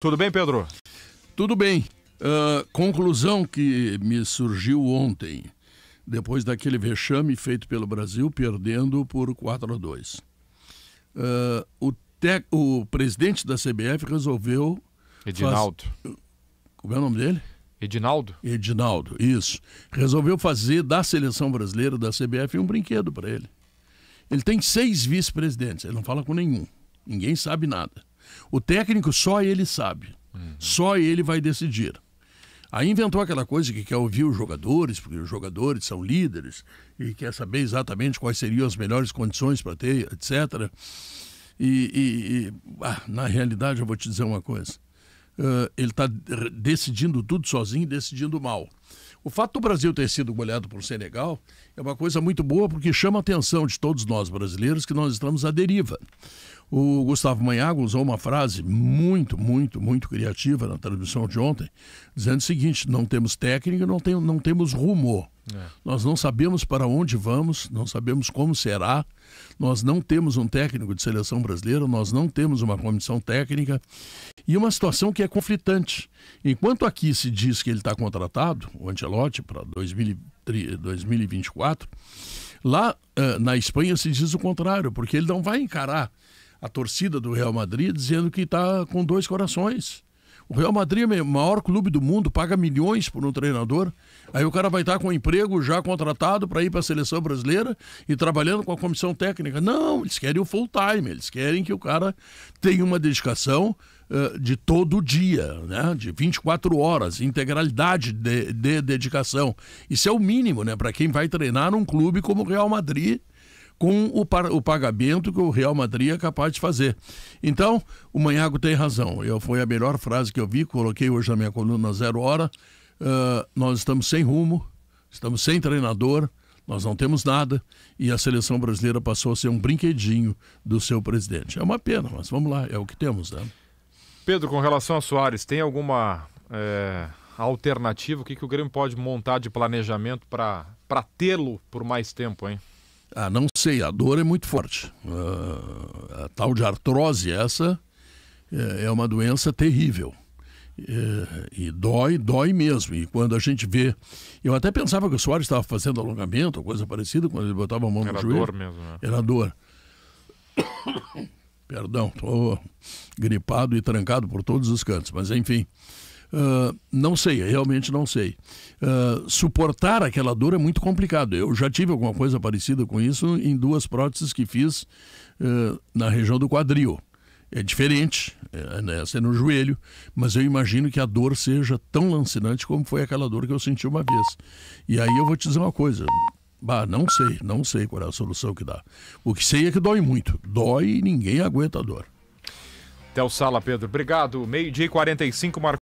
Tudo bem, Pedro? Tudo bem. Uh, conclusão que me surgiu ontem, depois daquele vexame feito pelo Brasil, perdendo por 4 a 2. Uh, ah, o, tec, o presidente da CBF resolveu. Edinaldo. Faz... Como é o nome dele? Edinaldo. Edinaldo, isso. Resolveu fazer da seleção brasileira, da CBF, um brinquedo para ele. Ele tem seis vice-presidentes, ele não fala com nenhum. Ninguém sabe nada. O técnico só ele sabe. Uhum. Só ele vai decidir. Aí inventou aquela coisa que quer ouvir os jogadores, porque os jogadores são líderes e quer saber exatamente quais seriam as melhores condições para ter, etc. E, e, e ah, na realidade, eu vou te dizer uma coisa: uh, ele está decidindo tudo sozinho e decidindo mal. O fato do Brasil ter sido goleado por Senegal é uma coisa muito boa porque chama a atenção de todos nós brasileiros que nós estamos à deriva. O Gustavo Manhago usou uma frase muito, muito, muito criativa na transmissão de ontem, dizendo o seguinte: não temos técnica, não, tem, não temos rumo. É. Nós não sabemos para onde vamos, não sabemos como será. Nós não temos um técnico de seleção brasileira, nós não temos uma comissão técnica. E uma situação que é conflitante. Enquanto aqui se diz que ele está contratado, o Antelote, para 2024, lá na Espanha se diz o contrário, porque ele não vai encarar a torcida do Real Madrid dizendo que está com dois corações. O Real Madrid é o maior clube do mundo, paga milhões por um treinador. Aí o cara vai estar tá com um emprego já contratado para ir para a seleção brasileira e trabalhando com a comissão técnica. Não, eles querem o full time, eles querem que o cara tenha uma dedicação uh, de todo dia, né? de 24 horas, integralidade de, de dedicação. Isso é o mínimo né? para quem vai treinar um clube como o Real Madrid com o, o pagamento que o Real Madrid é capaz de fazer. Então, o Manhago tem razão. Eu, foi a melhor frase que eu vi, coloquei hoje na minha coluna Zero Hora. Uh, nós estamos sem rumo, estamos sem treinador, nós não temos nada e a seleção brasileira passou a ser um brinquedinho do seu presidente. É uma pena, mas vamos lá, é o que temos, né? Pedro, com relação a Soares, tem alguma é, alternativa? O que, que o Grêmio pode montar de planejamento para tê-lo por mais tempo, hein? Ah, não sei, a dor é muito forte. Ah, a tal de artrose, essa eh, é uma doença terrível. E, eh, e dói, dói mesmo. E quando a gente vê. Eu até pensava que o Soares estava fazendo alongamento, coisa parecida, quando ele botava a mão Era no joelho. Era dor mesmo. Né? Era dor. Perdão, estou gripado e trancado por todos os cantos, mas enfim. Ah, não sei, realmente não sei. Uh, suportar aquela dor é muito complicado. Eu já tive alguma coisa parecida com isso em duas próteses que fiz uh, na região do quadril. É diferente, é, essa né, é no joelho, mas eu imagino que a dor seja tão lancinante como foi aquela dor que eu senti uma vez. E aí eu vou te dizer uma coisa. Bah, não sei, não sei qual é a solução que dá. O que sei é que dói muito. Dói e ninguém aguenta a dor. Até o Sala, Pedro. Obrigado. Meio-dia e 45, Marcos.